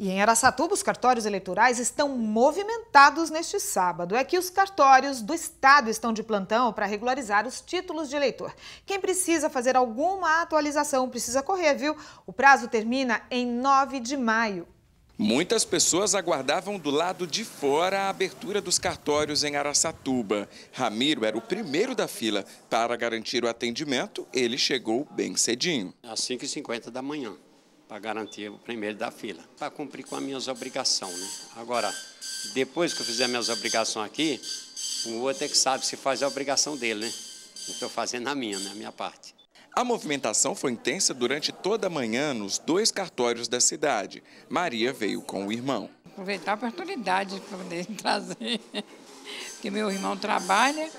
E em Araçatuba, os cartórios eleitorais estão movimentados neste sábado. É que os cartórios do estado estão de plantão para regularizar os títulos de eleitor. Quem precisa fazer alguma atualização precisa correr, viu? O prazo termina em 9 de maio. Muitas pessoas aguardavam do lado de fora a abertura dos cartórios em Araçatuba. Ramiro era o primeiro da fila. Para garantir o atendimento, ele chegou bem cedinho. Às 5h50 da manhã para garantir o primeiro da fila, para cumprir com as minhas obrigações. Né? Agora, depois que eu fizer minhas obrigações aqui, o outro é que sabe se faz a obrigação dele, né? estou fazendo a minha, né? a minha parte. A movimentação foi intensa durante toda a manhã nos dois cartórios da cidade. Maria veio com o irmão. Aproveitar a oportunidade para poder trazer, porque meu irmão trabalha,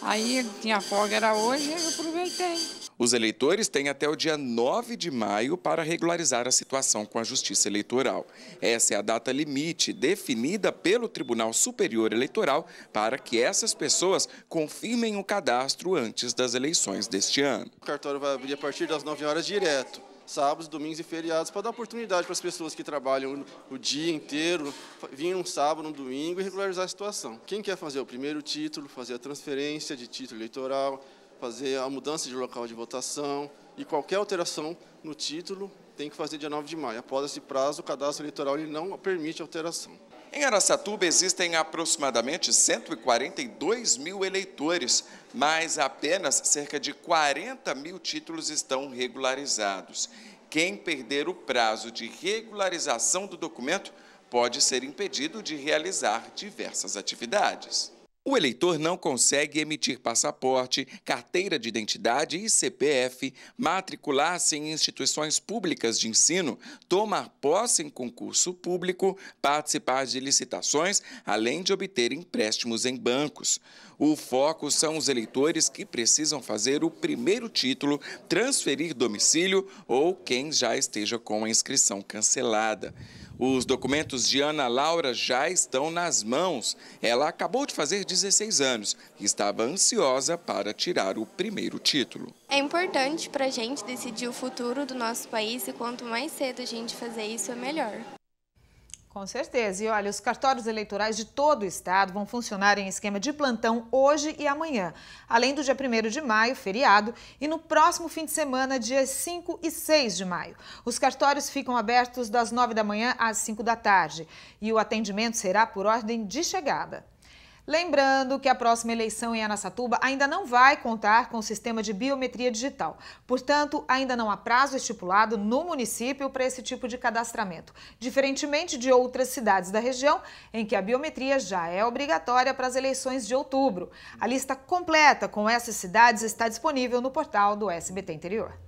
aí ele tinha folga, era hoje, eu aproveitei. Os eleitores têm até o dia 9 de maio para regularizar a situação com a Justiça Eleitoral. Essa é a data limite definida pelo Tribunal Superior Eleitoral para que essas pessoas confirmem o cadastro antes das eleições deste ano. O cartório vai abrir a partir das 9 horas direto, sábados, domingos e feriados, para dar oportunidade para as pessoas que trabalham o dia inteiro, vir um sábado, um domingo e regularizar a situação. Quem quer fazer o primeiro título, fazer a transferência de título eleitoral, fazer a mudança de local de votação e qualquer alteração no título tem que fazer dia 9 de maio. Após esse prazo, o cadastro eleitoral ele não permite alteração. Em Aracatuba existem aproximadamente 142 mil eleitores, mas apenas cerca de 40 mil títulos estão regularizados. Quem perder o prazo de regularização do documento pode ser impedido de realizar diversas atividades. O eleitor não consegue emitir passaporte, carteira de identidade e CPF, matricular-se em instituições públicas de ensino, tomar posse em concurso público, participar de licitações, além de obter empréstimos em bancos. O foco são os eleitores que precisam fazer o primeiro título, transferir domicílio ou quem já esteja com a inscrição cancelada. Os documentos de Ana Laura já estão nas mãos. Ela acabou de fazer 16 anos e estava ansiosa para tirar o primeiro título. É importante para a gente decidir o futuro do nosso país e quanto mais cedo a gente fazer isso, é melhor. Com certeza. E olha, os cartórios eleitorais de todo o estado vão funcionar em esquema de plantão hoje e amanhã, além do dia 1 de maio, feriado, e no próximo fim de semana, dias 5 e 6 de maio. Os cartórios ficam abertos das 9 da manhã às 5 da tarde e o atendimento será por ordem de chegada. Lembrando que a próxima eleição em Anassatuba ainda não vai contar com o sistema de biometria digital. Portanto, ainda não há prazo estipulado no município para esse tipo de cadastramento, diferentemente de outras cidades da região em que a biometria já é obrigatória para as eleições de outubro. A lista completa com essas cidades está disponível no portal do SBT Interior.